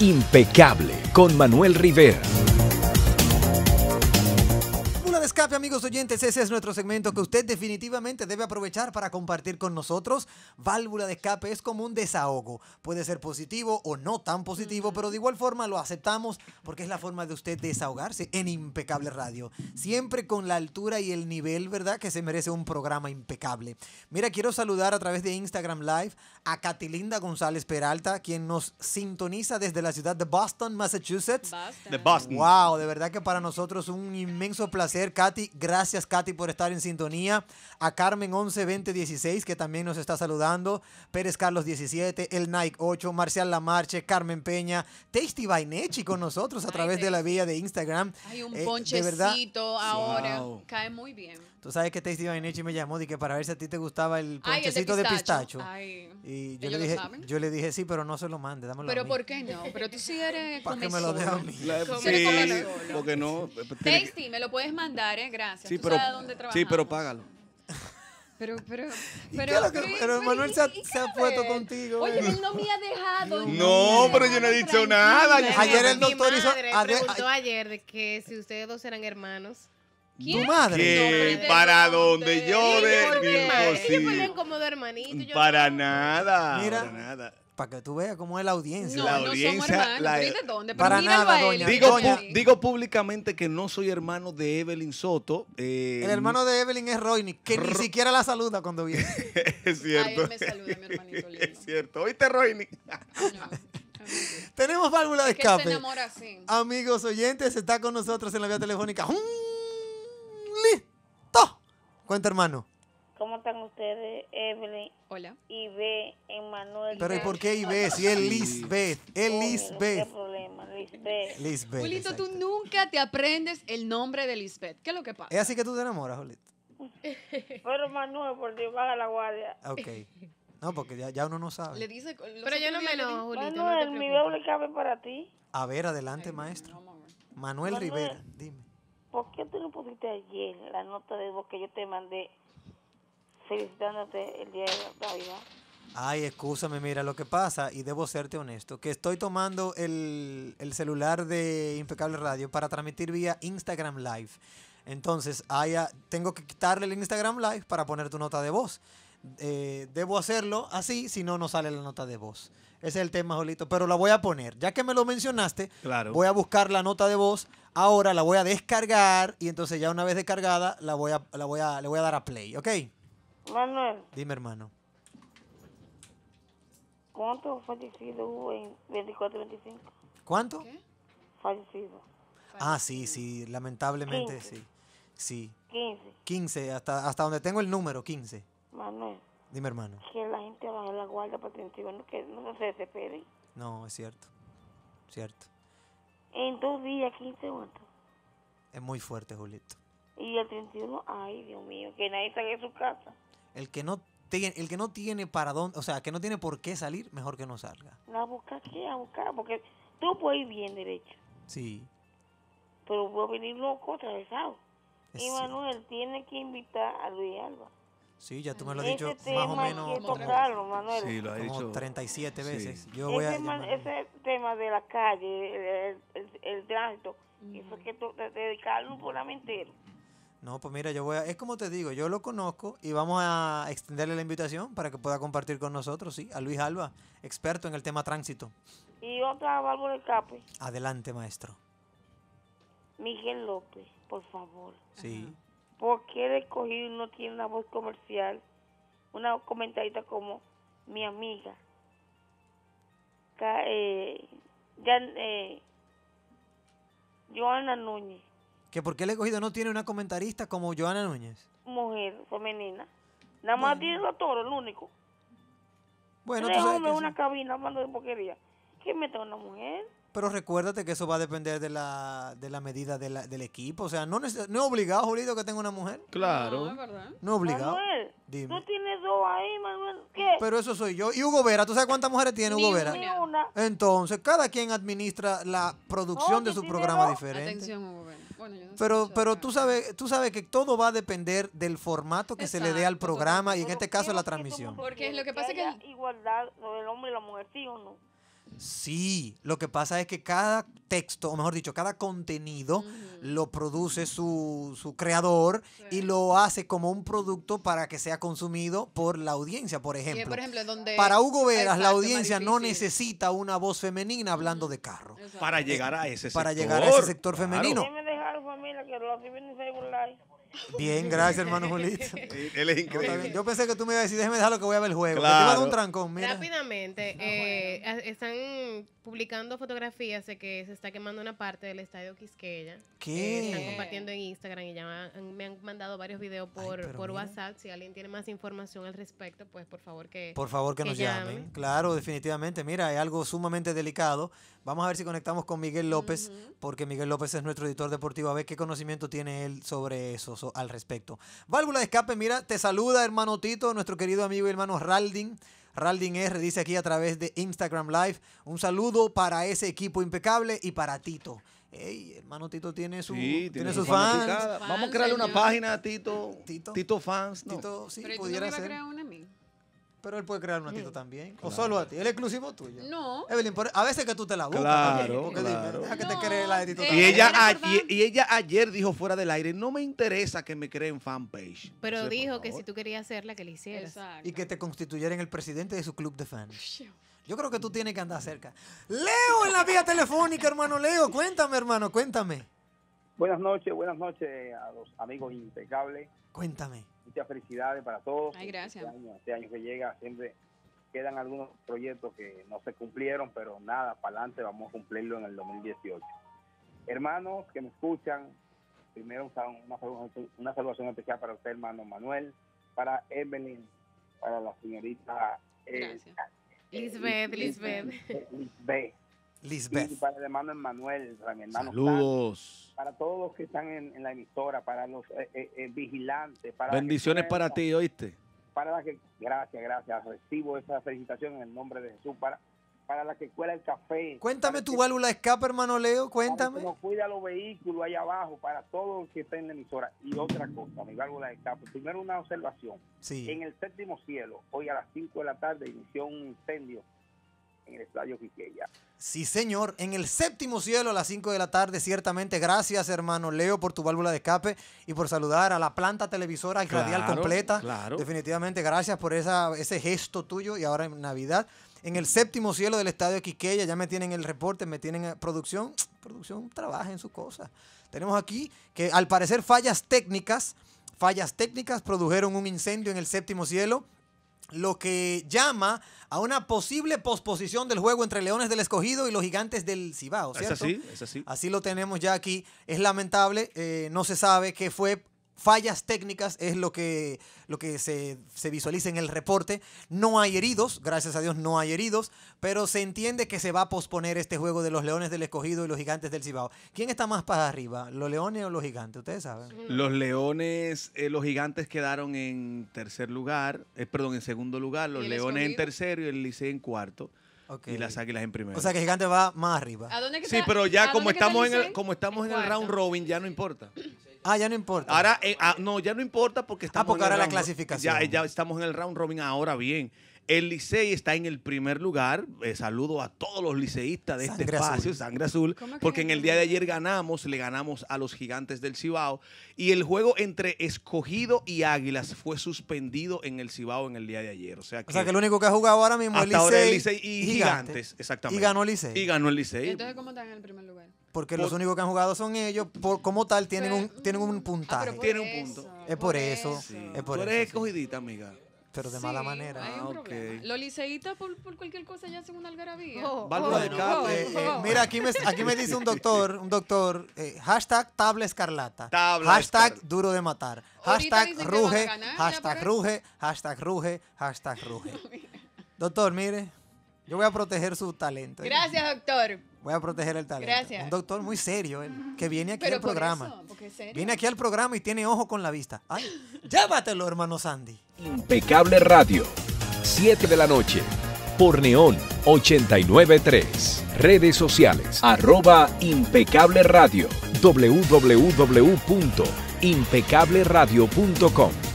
Impecable con Manuel Rivera. amigos oyentes, ese es nuestro segmento que usted definitivamente debe aprovechar para compartir con nosotros. Válvula de escape es como un desahogo. Puede ser positivo o no tan positivo, pero de igual forma lo aceptamos porque es la forma de usted desahogarse en impecable radio. Siempre con la altura y el nivel, ¿verdad? Que se merece un programa impecable. Mira, quiero saludar a través de Instagram Live a Catilinda González Peralta, quien nos sintoniza desde la ciudad de Boston, Massachusetts. De Boston. Wow, de verdad que para nosotros un inmenso placer, Cat. Gracias, Katy, por estar en sintonía. A Carmen 112016 que también nos está saludando. Pérez Carlos 17, El Nike 8, Marcial Lamarche, Carmen Peña, Tasty Vainechi con nosotros a través de la vía de Instagram. Hay un eh, ponchecito ahora. Cae muy bien. Tú sabes que Tasty Vainechi me llamó y que para ver si a ti te gustaba el ponchecito de pistacho. Y yo le, dije, sí, pero no se lo mande, Pero ¿por qué no? Pero tú sí eres Para que me lo sí, porque no. Tasty, me lo puedes mandar ¿eh? gracias. Sí, ¿Tú pero, sí, pero págalo. Pero, pero, pero, pero Manuel se, se ha puesto contigo. Oye, él no me ha dejado. No, pero yo no he dicho nada. Ayer el doctor mi preguntó ayer de que si ustedes dos eran hermanos. ¿Quién? ¿Tu madre? Para donde yo de mi Ellos podían como hermanito. Para nada. Mira. Para nada para que tú veas cómo es la audiencia. No, la audiencia. No somos la, de dónde? para nada, doña, digo, públicamente que no soy hermano de Evelyn Soto. Eh, el hermano de Evelyn es Roini, que ni siquiera la saluda cuando viene. es cierto. Ahí me saluda, mi hermanito Es cierto. ¿Oíste, Roini? Ah, Tenemos válvula de escape. Amigos oyentes, está con nosotros en la vía telefónica. ¡Listo! Cuenta, hermano ustedes, Evelyn? Hola. Y B, Emanuel. Pero ¿y por qué IB? Si es Lisbeth. Es Lisbeth. ¿Qué problema? Lisbeth. Julito, tú nunca te aprendes el nombre de Lisbeth. ¿Qué es lo que pasa? Es así que tú te enamoras, Julito. Pero Manuel, por Dios, baja la guardia. Ok. No, porque ya, uno no sabe. Le dice, Pero yo no me lo Julito. Manuel, no mi doble cabe para ti. A ver, adelante, maestro. Manuel, Rivera, dime. ¿Por qué tú no pusiste ayer la nota de voz que yo te mandé felicitándote el día de Navidad. Ay, escúchame, mira lo que pasa, y debo serte honesto, que estoy tomando el, celular de Impecable Radio para transmitir vía Instagram Live. Entonces, haya, tengo que quitarle el Instagram Live para poner tu nota de voz. Eh, debo hacerlo así, si no, no sale la nota de voz. Ese es el tema, Jolito. Pero la voy a poner. Ya que me lo mencionaste, voy a buscar la nota de voz. Ahora la voy a descargar y entonces ya una vez descargada la voy a, la voy le voy a dar a play, ¿ok? Manuel. Dime, hermano. ¿Cuántos fallecidos hubo en 24-25? ¿Cuánto? Fallecidos. Ah, sí, sí, lamentablemente sí. Sí. 15. 15, hasta, hasta donde tengo el número, 15. Manuel. Dime, hermano. Que la gente baje la guarda para 31, que no se desesperen. No, es cierto. Cierto. En dos días, 15 muertos. Es muy fuerte, Julito. Y el 31, ay, Dios mío, que nadie salga de su casa. El que no tiene, el que no tiene para dónde, o sea, que no tiene por qué salir, mejor que no salga. la a buscar qué, a buscar, porque tú puedes ir bien derecho. Sí. Pero puedo venir loco, atravesado. y Manuel tiene que invitar a Luis Alba. Sí, ya tú me lo has dicho más o menos. tocarlo, Manuel. Sí, lo como 37 veces. Yo voy ese, a ese tema de la calle, el, el, tránsito, eso es que dedicarlo por la mentira. No, pues mira, yo voy a. Es como te digo, yo lo conozco y vamos a extenderle la invitación para que pueda compartir con nosotros, sí, a Luis Alba, experto en el tema tránsito. Y otra válvula de escape. Adelante, maestro. Miguel López, por favor. Sí. ¿Por qué el escogido no tiene una voz comercial? Una comentadita como mi amiga. Eh, eh, Joana Núñez. ¿Que por qué el escogido no tiene una comentarista como Joana Núñez? Mujer, femenina. Nada más tiene la toro, el único. Bueno, tú sabes que una cabina hablando de porquería. ¿Qué mete una mujer? Pero recuérdate que eso va a depender de la, de la medida del equipo. O sea, no, no es obligado, Julito, que tenga una mujer. Claro. No, es No obligado. tienes dos ahí, Manuel. ¿Qué? Pero eso soy yo. Y Hugo Vera, ¿tú sabes cuántas mujeres tiene Hugo Vera? Una. Entonces, cada quien administra la producción de su programa diferente. Atención, Hugo Vera. pero pero tú, sabes, tú sabes que todo va a depender del formato que se le dé al programa y en este caso la transmisión. Porque lo que pasa es que... Igualdad, del hombre y la mujer, sí o no. Sí, lo que pasa es que cada texto, o mejor dicho, cada contenido lo produce su, su creador y lo hace como un producto para que sea consumido por la audiencia, por ejemplo. para Hugo Veras, la audiencia no necesita una voz femenina hablando de carro. Para llegar a ese sector. Para llegar a ese sector femenino. Bien, gracias, hermano Julito. Yo pensé que tú me ibas a decir, déjeme dejarlo que voy a ver el juego. Claro. un trancón, mira. Rápidamente, ah, eh, están publicando fotografías de que se está quemando una parte del estadio Quisqueya. ¿Qué? Eh, están compartiendo en Instagram y ya me han mandado varios videos por, WhatsApp. Si alguien tiene más información al respecto, pues por favor que. Por favor que, nos llamen. Claro, definitivamente. Mira, es algo sumamente delicado. Vamos a ver si conectamos con Miguel López, porque Miguel López es nuestro editor deportivo. A ver qué conocimiento tiene él sobre eso al respecto. Válvula de escape, mira, te saluda hermano Tito, nuestro querido amigo y hermano Raldin. Raldin R dice aquí a través de Instagram Live, un saludo para ese equipo impecable y para Tito. Ey, hermano Tito tiene, su, tiene, sus fans. Vamos a crearle una página a Tito. Tito, Tito fans. Tito, sí, Pero crear una pero él puede crear un tita también. O solo a ti. El exclusivo tuyo. No. Evelyn, a veces que tú te la buscas. Claro, también, claro. Deja que te cree la de Y ella, y, ella ayer dijo fuera del aire, no me interesa que me creen fanpage. Pero dijo que si tú querías hacerla, que le hicieras. Y que te constituyeran el presidente de su club de fans. Yo creo que tú tienes que andar cerca. Leo en la vía telefónica, hermano Leo. Cuéntame, hermano, cuéntame. Buenas noches, buenas noches a los amigos impecables. Cuéntame. Muchas felicidades para todos. Este gracias. Este año, que llega siempre quedan algunos proyectos que no se cumplieron, pero nada, para adelante vamos a cumplirlo en el 2018. Hermanos que me escuchan, primero una, una especial para usted, hermano Manuel, para Evelyn, para la señorita... Eh, Lisbeth, Lisbeth. Lisbeth. Lisbeth. para el hermano Emanuel, para Saludos. para todos los que están en, la emisora, para los eh, eh, eh, vigilantes. Para Bendiciones para ti, ¿oíste? Para la que, gracias, gracias. Recibo esa felicitación en el nombre de Jesús. Para, para la que cuela el café. Cuéntame tu válvula válvula escape, hermano Leo, cuéntame. cuida los vehículos allá abajo, para todos los que estén en la emisora. Y otra cosa, mi válvula de escape. Primero una observación. En el séptimo cielo, hoy a las 5 de la tarde, inició un incendio en el Estadio Quiqueya. Sí, señor, en el séptimo cielo a las 5 de la tarde, ciertamente. Gracias, hermano Leo, por tu válvula de escape y por saludar a la planta televisora y radial completa. Definitivamente, gracias por ese gesto tuyo y ahora en Navidad. En el séptimo cielo del Estadio Quiqueya, ya me tienen el reporte, me tienen eh, producción. Producción, trabaja en su cosa. Tenemos aquí que al parecer fallas técnicas, fallas técnicas produjeron un incendio en el séptimo cielo lo que llama a una posible posposición del juego entre Leones del Escogido y los Gigantes del Cibao, Es así, es así. Así lo tenemos ya aquí. Es lamentable, eh, no se sabe qué fue fallas técnicas es lo que, lo que se, visualiza en el reporte. No hay heridos, gracias a Dios no hay heridos, pero se entiende que se va a posponer este juego de los Leones del Escogido y los Gigantes del Cibao. ¿Quién está más para arriba, los Leones o los Gigantes? Ustedes saben. Los Leones, eh, los Gigantes quedaron en tercer lugar, eh, perdón, en segundo lugar, los Leones en tercero y el Licey en cuarto. Okay. Y las águilas en primera. O sea que Gigante va más arriba. sí, pero ya como estamos, en el, como estamos en el round robin, ya no importa. Ah, ya no importa. Ahora, eh, ah, no, ya no importa porque ah, estamos. en ahora la clasificación. Ya, estamos en el round robin ahora bien. El Licey está en el primer lugar. Eh, saludo a todos los liceístas de este espacio, Sangre Azul, porque en el día de ayer ganamos, le ganamos a los gigantes del Cibao. Y el juego entre Escogido y Águilas fue suspendido en el Cibao en el día de ayer. O sea que, el único que ha jugado ahora mismo es el Licey y Gigantes, exactamente. Y ganó el Licey. Y ganó el Licey. Entonces, ¿cómo están en el primer lugar? porque los únicos que han jugado son ellos, por, como tal tienen un tienen un ah, puntaje. Ah, tienen un punto. es por eso. Es por Tú eres escogidita, amiga. Pero de mala manera. Hay ah, Los por, cualquier cosa ya hacen una algarabía. Oh, oh, de oh, mira, aquí me, aquí me dice un doctor, un doctor, eh, hashtag tabla escarlata. hashtag duro de matar. hashtag, pues. ruge hashtag ruge, hashtag ruge, hashtag ruge. Doctor, mire. Yo voy a proteger su talento. Gracias, doctor. Voy a proteger el talento. Gracias. Un doctor muy serio, que viene aquí al programa. Eso, serio. Viene aquí al programa y tiene ojo con la vista. Ay, llévatelo, hermano Sandy. Impecable Radio, 7 de la noche, por Neón 893. Redes sociales, arroba impecable radio, www.impecableradio.com.